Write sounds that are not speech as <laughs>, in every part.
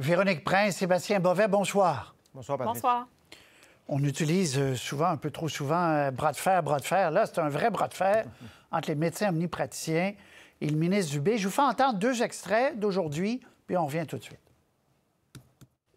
Véronique Prince, Sébastien Bovet, bonsoir. Bonsoir, Bonsoir. On utilise euh, souvent, un peu trop souvent, euh, bras de fer, bras de fer. Là, c'est un vrai bras de fer <laughs> entre les médecins omnipraticiens et le ministre Dubé. Je vous fais entendre deux extraits d'aujourd'hui, puis on revient tout de suite.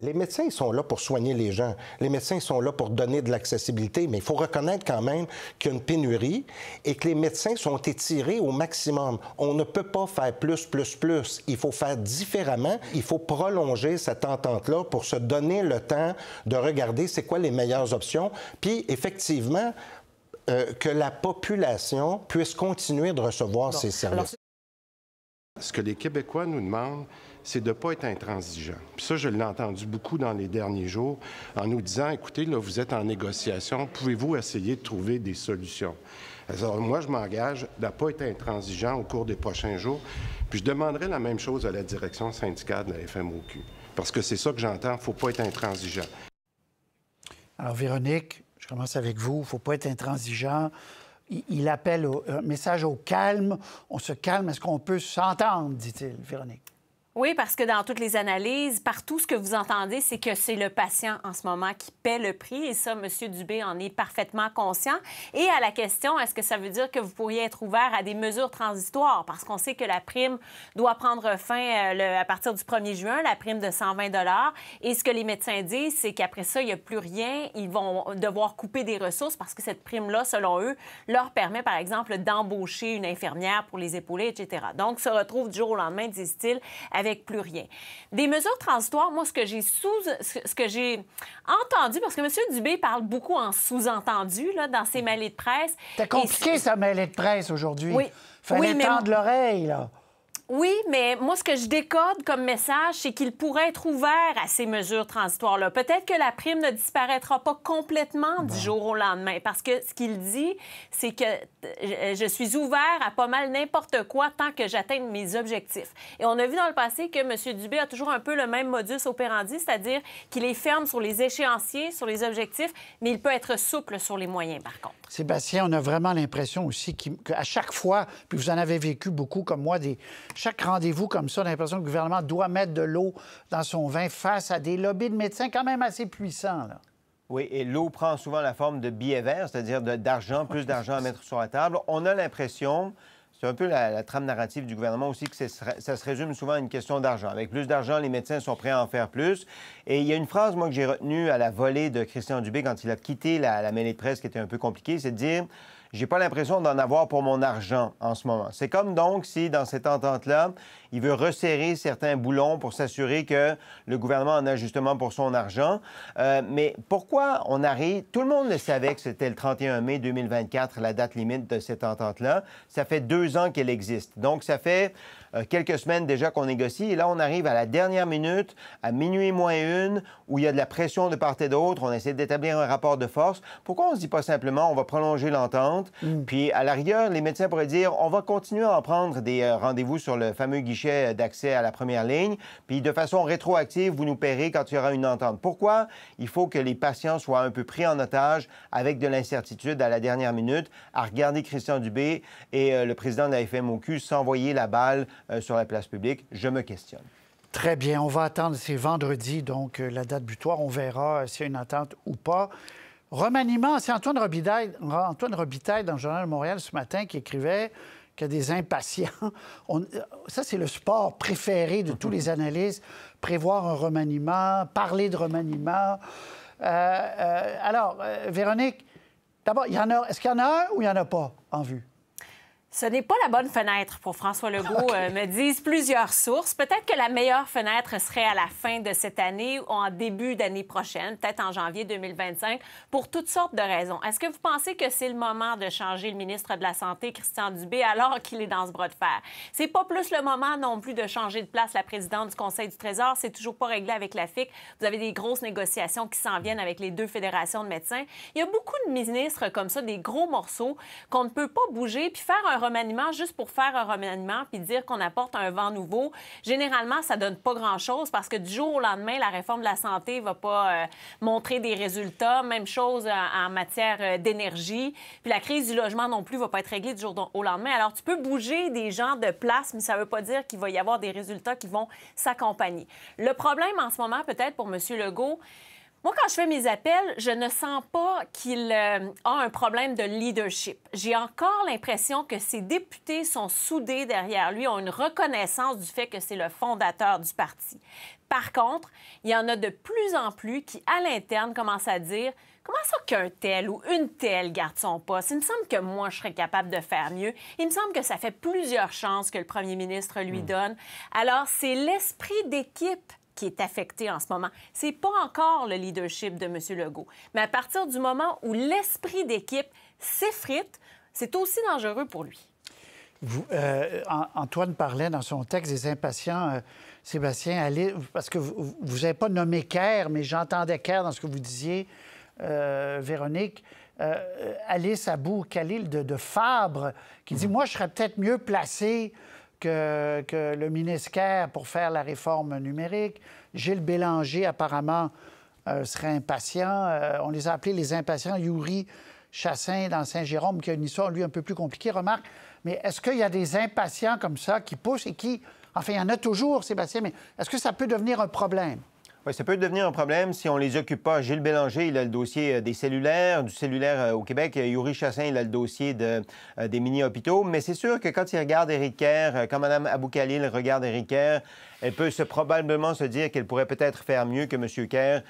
Les médecins, sont là pour soigner les gens. Les médecins, sont là pour donner de l'accessibilité, mais il faut reconnaître quand même qu'il y a une pénurie et que les médecins sont étirés au maximum. On ne peut pas faire plus, plus, plus. Il faut faire différemment. Il faut prolonger cette entente-là pour se donner le temps de regarder c'est quoi les meilleures options. Puis, effectivement, euh, que la population puisse continuer de recevoir ces services. Ce que les Québécois nous demandent, c'est de ne pas être intransigeant. Puis ça, je l'ai entendu beaucoup dans les derniers jours en nous disant, écoutez, là, vous êtes en négociation, pouvez-vous essayer de trouver des solutions? Alors, moi, je m'engage à ne pas être intransigeant au cours des prochains jours, puis je demanderai la même chose à la direction syndicale de la FMOQ, parce que c'est ça que j'entends, il ne faut pas être intransigeant. Alors, Véronique, je commence avec vous, il ne faut pas être intransigeant il appelle un message au calme. On se calme. Est-ce qu'on peut s'entendre, dit-il, Véronique? Oui, parce que dans toutes les analyses, partout ce que vous entendez, c'est que c'est le patient en ce moment qui paie le prix. Et ça, M. Dubé en est parfaitement conscient. Et à la question, est-ce que ça veut dire que vous pourriez être ouvert à des mesures transitoires? Parce qu'on sait que la prime doit prendre fin euh, à partir du 1er juin, la prime de 120 Et ce que les médecins disent, c'est qu'après ça, il n'y a plus rien. Ils vont devoir couper des ressources parce que cette prime-là, selon eux, leur permet, par exemple, d'embaucher une infirmière pour les épauler, etc. Donc, se retrouve du jour au lendemain, disent-ils, plus rien. Des mesures transitoires, moi, ce que j'ai sous, ce que j'ai entendu, parce que M. Dubé parle beaucoup en sous-entendu dans ses mêlées mm-hmm. de presse. C'était compliqué, ça, sa de presse aujourd'hui. Oui. Fallait tendre l'oreille, là. Oui, mais moi, ce que je décode comme message, c'est qu'il pourrait être ouvert à ces mesures transitoires-là. Peut-être que la prime ne disparaîtra pas complètement du jour au lendemain, parce que ce qu'il dit, c'est que euh, je suis ouvert à pas mal n'importe quoi tant que j'atteigne mes objectifs. Et on a vu dans le passé que M. Dubé a toujours un peu le même modus operandi, c'est-à-dire qu'il est ferme sur les échéanciers, sur les objectifs, mais il peut être souple sur les moyens, par contre. Sébastien, on a vraiment l'impression aussi qu'à chaque fois, puis vous en avez vécu beaucoup comme moi, des, chaque rendez-vous comme ça, l'impression que le gouvernement doit mettre de l'eau dans son vin face à des lobbies de médecins quand même assez puissants. Là. Oui, et l'eau prend souvent la forme de billets verts, c'est-à-dire d'argent, plus d'argent à mettre sur la table. On a l'impression, c'est un peu la, trame narrative du gouvernement aussi, que ça se résume souvent à une question d'argent. Avec plus d'argent, les médecins sont prêts à en faire plus. Et il y a une phrase, moi, que j'ai retenue à la volée de Christian Dubé quand il a quitté la, la mêlée de presse, qui était un peu compliquée, c'est de dire j'ai pas l'impression d'en avoir pour mon argent en ce moment. C'est comme donc si dans cette entente-là, il veut resserrer certains boulons pour s'assurer que le gouvernement en a justement pour son argent. Euh, mais pourquoi on arrive... Tout le monde le savait que c'était le 31 mai 2024, la date limite de cette entente-là. Ça fait deux ans qu'elle existe. Donc, ça fait euh, quelques semaines déjà qu'on négocie. Et là, on arrive à la dernière minute, à minuit moins une, où il y a de la pression de part et d'autre. On essaie d'établir un rapport de force. Pourquoi on ne se dit pas simplement on va prolonger l'entente? Mm. Puis, à l'arrière, les médecins pourraient dire on va continuer à en prendre des euh, rendez-vous sur le fameux guichet euh, d'accès à la première ligne. Puis de façon rétroactive, vous nous paierez quand il y aura une entente. Pourquoi? Il faut que les patients soient un peu pris en otage avec de l'incertitude à la dernière minute, à regarder Christian Dubé et euh, le président de la FMOQ s'envoyer la balle euh, sur la place publique. Je me questionne. Très bien. On va attendre, c'est vendredi, donc la date butoir. On verra s'il y a une entente ou pas. Remaniement, c'est Antoine Robitaille, Antoine Robitaille dans le Journal de Montréal ce matin qui écrivait a des impatients. <laughs> Euh, ça, c'est le sport préféré de tous les analystes, prévoir un remaniement, parler de remaniement. Euh, euh, alors, Véronique, d'abord, est-ce qu'il y en a un ou il n'y en a pas en vue? Ce n'est pas la bonne fenêtre pour François Legault, euh, me disent plusieurs sources. Peut-être que la meilleure fenêtre serait à la fin de cette année ou en début d'année prochaine, peut-être en janvier 2025, pour toutes sortes de raisons. Est-ce que vous pensez que c'est le moment de changer le ministre de la Santé, Christian Dubé, alors qu'il est dans ce bras de fer? C'est pas plus le moment non plus de changer de place la présidente du Conseil du Trésor. C'est toujours pas réglé avec la FIC. Vous avez des grosses négociations qui s'en viennent avec les deux fédérations de médecins. Il y a beaucoup de ministres comme ça, des gros morceaux qu'on ne peut pas bouger puis faire un remaniement juste pour faire un remaniement puis dire qu'on apporte un vent nouveau, généralement, ça donne pas grand-chose parce que du jour au lendemain, la réforme de la santé va pas euh, montrer des résultats. Même chose euh, en, matière euh, d'énergie. Puis la crise du logement non plus va pas être réglée du jour au lendemain. Alors, tu peux bouger des gens de place, mais ça veut pas dire qu'il va y avoir des résultats qui vont s'accompagner. Le problème en ce moment, peut-être pour M. Legault, moi, quand je fais mes appels, je ne sens pas qu'il euh, a un problème de leadership. J'ai encore l'impression que ses députés sont soudés derrière lui, ont une reconnaissance du fait que c'est le fondateur du parti. Par contre, il y en a de plus en plus qui, à l'interne, commencent à dire Comment ça qu'un tel ou une telle garde son poste? Il me semble que moi, je serais capable de faire mieux. Il me semble que ça fait plusieurs chances que le premier ministre lui hmm. donne. Alors, c'est l'esprit d'équipe qui est affecté en ce moment. C'est pas encore le leadership de M. Legault. Mais à partir du moment où l'esprit d'équipe s'effrite, c'est aussi dangereux pour lui. Euh, Antoine parlait dans son texte des impatients. Euh, Sébastien, allez, parce que vous n'avez pas nommé Kerr, mais j'entendais Kerr dans ce que vous disiez, euh, Véronique. Alice Abou Khalil de, de Fabre, qui dit mm-hmm. Moi, je serais peut-être mieux placé que, le ministère pour faire la réforme numérique. Gilles Bélanger, apparemment, euh, serait impatient. Euh, on les a appelés les impatients. Yuri Chassin dans Saint-Jérôme, qui a une histoire, lui, un peu plus compliquée, remarque. Mais est-ce qu'il y a des impatients comme ça qui poussent et qui... Enfin, il y en a toujours, Sébastien, mais est-ce que ça peut devenir un problème? Oui, ça peut devenir un problème si on ne les occupe pas. Gilles Bélanger, il a le dossier euh, des cellulaires, du cellulaire euh, au Québec. Euh, Yuri Chassin, il a le dossier de, des mini-hôpitaux. Mais c'est sûr que quand il regarde Éric Kerr, quand Mme Aboukalil regarde Éric Kerr, elle peut se, probablement se dire qu'elle pourrait peut-être faire mieux que M. Kerr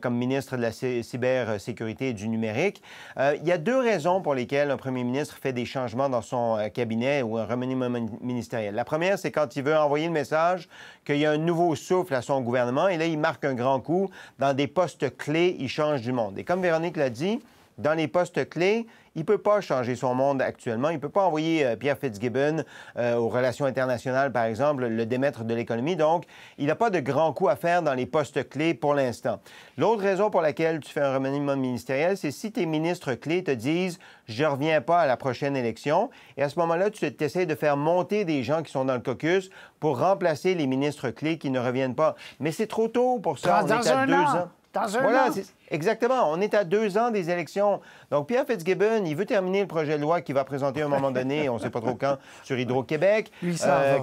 comme ministre de la cybersécurité et du numérique. il y a deux raisons pour lesquelles un premier ministre fait des changements dans son cabinet ou un remaniement ministériel. La première, c'est quand il veut envoyer le message qu'il y a un nouveau souffle à son gouvernement. Et là, il marque un grand coup. Dans des postes clés, il change du monde. Et comme Véronique l'a dit, dans les postes clés, il ne peut pas changer son monde actuellement. Il ne peut pas envoyer euh, Pierre Fitzgibbon euh, aux relations internationales, par exemple, le démettre de l'économie. Donc, il n'a pas de grands coups à faire dans les postes clés pour l'instant. L'autre raison pour laquelle tu fais un remaniement ministériel, c'est si tes ministres clés te disent « je ne reviens pas à la prochaine élection », et à ce moment-là, tu essaies de faire monter des gens qui sont dans le caucus pour remplacer les ministres clés qui ne reviennent pas. Mais c'est trop tôt pour ça. On est à deux ans voilà, Exactement. On est à deux ans des élections. Donc, Pierre Fitzgibbon, il veut terminer le projet de loi qu'il va présenter à un moment donné, on ne sait pas trop quand, sur Hydro-Québec. <laughs> Euh,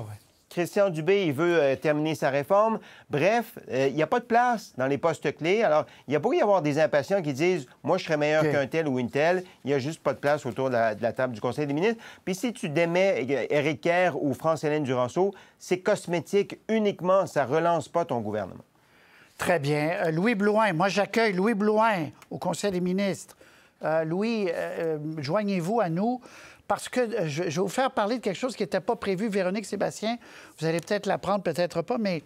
Christian Dubé, il veut euh, terminer sa réforme. Bref, euh, il n'y a pas de place dans les postes clés. Alors, il n'y a pas y avoir des impatients qui disent Moi, je serais meilleur qu'un tel ou une telle. Il n'y a juste pas de place autour de la, table du Conseil des ministres. Puis, si tu démets Éric Kerr ou France-Hélène Duranceau, c'est cosmétique uniquement. Ça relance pas ton gouvernement. Très bien. Euh, Louis Blouin, moi j'accueille Louis Blouin au Conseil des ministres. Euh, Louis, euh, joignez-vous à nous parce que je, vais vous faire parler de quelque chose qui n'était pas prévu. Véronique Sébastien, vous allez peut-être l'apprendre, peut-être pas, mais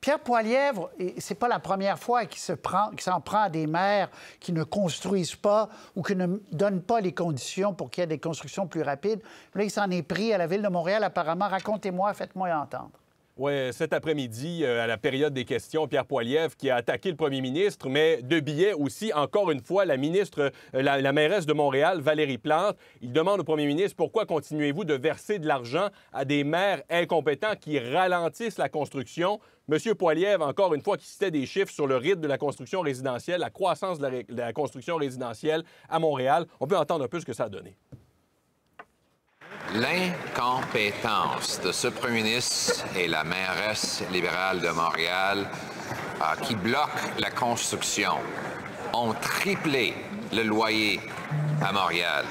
Pierre Poilièvre, c'est pas la première fois qu'il s'en se prend, prend à des maires qui ne construisent pas ou qui ne donnent pas les conditions pour qu'il y ait des constructions plus rapides. Là, il s'en est pris à la Ville de Montréal, apparemment. Racontez-moi, faites-moi entendre. Oui, cet après-midi, euh, à la période des questions, Pierre Poilievre qui a attaqué le premier ministre, mais de billets aussi, encore une fois, la ministre, euh, la, mairesse de Montréal, Valérie Plante. Il demande au premier ministre pourquoi continuez-vous de verser de l'argent à des maires incompétents qui ralentissent la construction. Monsieur Poilievre, encore une fois, qui citait des chiffres sur le rythme de la construction résidentielle, la croissance de la, de la construction résidentielle à Montréal. On peut entendre un peu ce que ça a donné. L'incompétence de ce premier ministre et la mairesse libérale de Montréal ah, qui bloque la construction ont triplé le loyer à Montréal.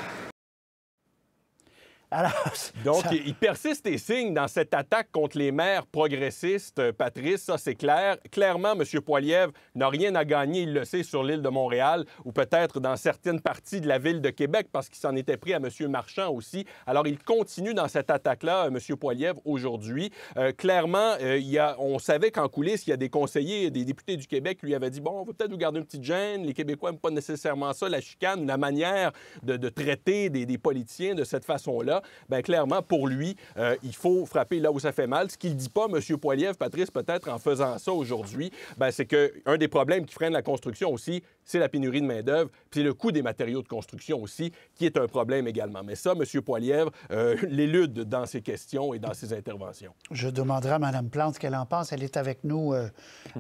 Donc, il persiste et signe dans cette attaque contre les maires progressistes, euh, Patrice, ça c'est clair. Clairement, M. Poiliev n'a rien à gagner, il le sait, sur l'île de Montréal ou peut-être dans certaines parties de la ville de Québec parce qu'il s'en était pris à M. Marchand aussi. Alors, il continue dans cette attaque-là, euh, M. Poiliev, aujourd'hui. Euh, clairement, il on savait qu'en coulisses, il y a des conseillers, des députés du Québec qui lui avaient dit, bon, on va peut-être vous garder une petite gêne, les Québécois n'aiment pas nécessairement ça, la chicane, la manière de, traiter des, des politiciens de cette façon-là bien, clairement, pour lui, euh, il faut frapper là où ça fait mal. Ce qu'il ne dit pas, M. Poiliev, Patrice, peut-être en faisant ça aujourd'hui, ben, c'est qu'un des problèmes qui freine la construction aussi, c'est la pénurie de main-d'œuvre, puis le coût des matériaux de construction aussi, qui est un problème également. Mais ça, M. Poilièvre euh, l'élude dans ses questions et dans ses interventions. Je demanderai à Mme Plante ce qu'elle en pense. Elle est avec nous euh,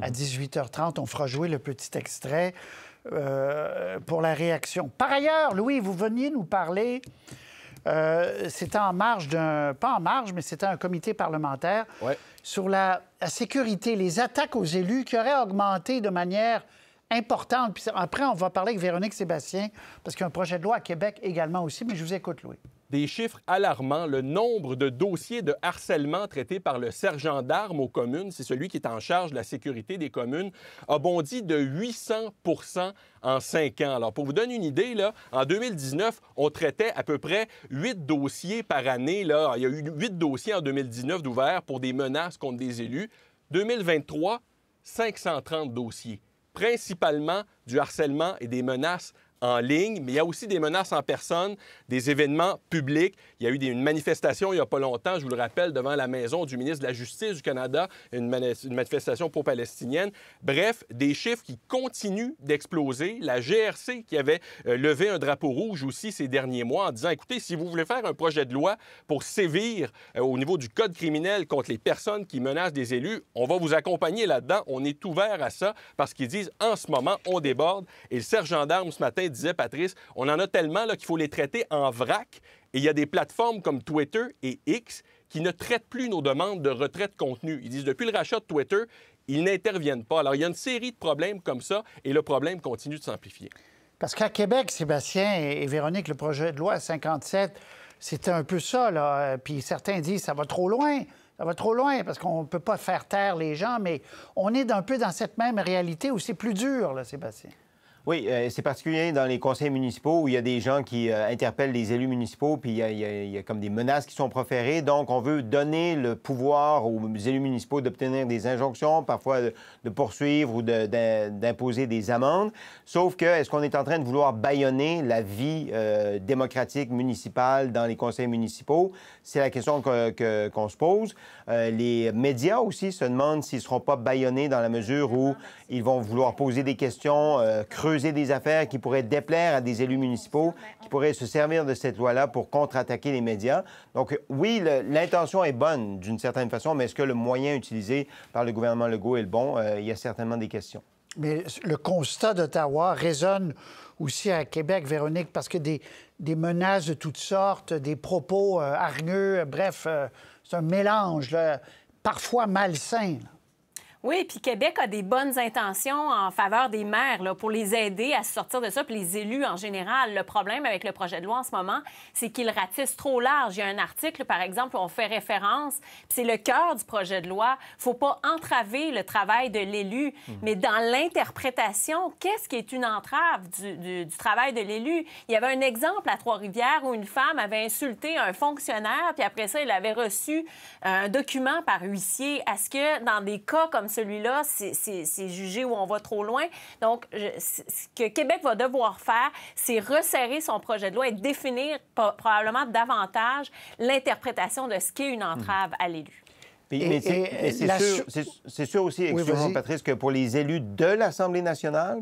à 18h30. Mhm. On fera jouer le petit extrait pour la réaction. Par ailleurs, Louis, vous veniez nous parler euh, c'était en marge d'un... Pas en marge, mais c'était un comité parlementaire sur la, sécurité, les attaques aux élus qui auraient augmenté de manière importante. Puis après, on va parler avec Véronique Sébastien, parce qu'il y a un projet de loi à Québec également aussi, mais je vous écoute, Louis des chiffres alarmants. Le nombre de dossiers de harcèlement traités par le sergent d'armes aux communes, c'est celui qui est en charge de la sécurité des communes, a bondi de 800 en cinq ans. Alors, pour vous donner une idée, là, en 2019, on traitait à peu près huit dossiers par année. Là. il y a eu huit dossiers en 2019 d'ouvert pour des menaces contre des élus. 2023, 530 dossiers, principalement du harcèlement et des menaces en ligne, mais il y a aussi des menaces en personne, des événements publics. Il y a eu une manifestation il n'y a pas longtemps, je vous le rappelle, devant la maison du ministre de la Justice du Canada, une, manifestation pro-palestinienne. Bref, des chiffres qui continuent d'exploser. La GRC qui avait euh, levé un drapeau rouge aussi ces derniers mois en disant, écoutez, si vous voulez faire un projet de loi pour sévir euh, au niveau du code criminel contre les personnes qui menacent des élus, on va vous accompagner là-dedans. On est ouvert à ça parce qu'ils disent, en ce moment, on déborde. Et le sergent d'armes ce matin disait Patrice, on en a tellement qu'il faut les traiter en vrac. Et il y a des plateformes comme Twitter et X qui ne traitent plus nos demandes de retrait de contenu. Ils disent depuis le rachat de Twitter, ils n'interviennent pas. Alors, il y a une série de problèmes comme ça et le problème continue de s'amplifier. Parce qu'à Québec, Sébastien et Véronique, le projet de loi 57, c'était un peu ça, euh, Puis certains disent ça va trop loin. Ça va trop loin parce qu'on ne peut pas faire taire les gens, mais on est un peu dans cette même réalité où c'est plus dur, là, Sébastien. Oui, euh, c'est particulier dans les conseils municipaux où il y a des gens qui euh, interpellent les élus municipaux, puis il y, a, comme des menaces qui sont proférées. Donc, on veut donner le pouvoir aux élus municipaux d'obtenir des injonctions, parfois de, poursuivre ou d'imposer des amendes. Sauf que, est-ce qu'on est en train de vouloir baïonner la vie euh, démocratique municipale dans les conseils municipaux? C'est la question qu'on que, se pose. les médias aussi se demandent s'ils ne seront pas baïonnés dans la mesure où ah, ils vont vouloir poser des questions crues des affaires qui pourraient déplaire à des élus municipaux, qui pourraient se servir de cette loi-là pour contre-attaquer les médias. Donc oui, l'intention est bonne d'une certaine façon, mais est-ce que le moyen utilisé par le gouvernement Legault est le bon? Euh, il y a certainement des questions. Mais le constat d'Ottawa résonne aussi à Québec, Véronique, parce que des, menaces de toutes sortes, des propos euh, hargneux, bref, euh, c'est un mélange parfois malsain. Oui, puis Québec a des bonnes intentions en faveur des maires là, pour les aider à sortir de ça, puis les élus en général. Le problème avec le projet de loi en ce moment, c'est qu'il ratisse trop large. Il y a un article, par exemple, où on fait référence, puis c'est le cœur du projet de loi. faut pas entraver le travail de l'élu, mmh. mais dans l'interprétation, qu'est-ce qui est une entrave du, travail de l'élu? Il y avait un exemple à Trois-Rivières où une femme avait insulté un fonctionnaire, puis après ça, elle avait reçu un document par huissier. Est-ce que dans des cas comme celui-là, c'est jugé où on va trop loin. Donc, ce que Québec va devoir faire, c'est resserrer son projet de loi et définir probablement davantage l'interprétation de ce qu'est une entrave à l'élu. c'est sûr, aussi, excusez-moi, Patrice, que pour les élus de l'Assemblée nationale,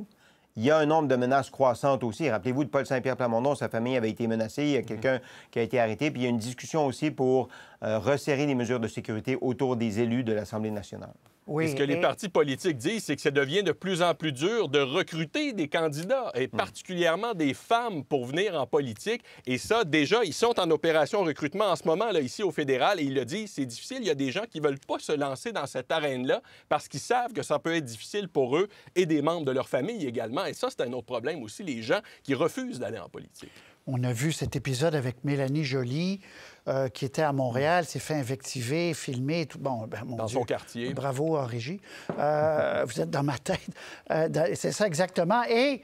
il y a un nombre de menaces croissantes aussi. Rappelez-vous de Paul Saint-Pierre Plamondon, sa famille avait été menacée, il y a quelqu'un qui a été arrêté, puis il y a une discussion aussi pour euh, resserrer les mesures de sécurité autour des élus de l'Assemblée nationale. Oui, ce que les partis politiques disent, c'est que ça devient de plus en plus dur de recruter des candidats, et hmm. particulièrement des femmes, pour venir en politique. Et ça, déjà, ils sont en opération recrutement en ce moment, là, ici au fédéral, et ils le disent, c'est difficile. Il y a des gens qui ne veulent pas se lancer dans cette arène-là parce qu'ils savent que ça peut être difficile pour eux et des membres de leur famille également. Et ça, c'est un autre problème aussi, les gens qui refusent d'aller en politique. On a vu cet épisode avec Mélanie jolie euh, qui était à Montréal, s'est fait invectiver, filmer, tout. Bon, ben, dans son quartier. Bravo à Régie. Euh, <laughs> vous êtes dans ma tête. Euh, c'est ça exactement. Et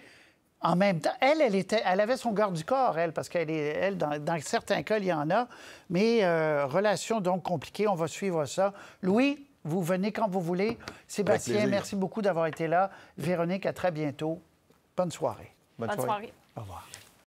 en même temps, elle, elle, avait son garde du corps, elle, parce qu'elle est, elle, dans, certains cas, il y en a. Mais relation donc compliquée, on va suivre ça. Louis, vous venez quand vous voulez. Sébastien, merci beaucoup d'avoir été là. Véronique, à très bientôt. Bonne soirée. Bonne, soirée. Au revoir.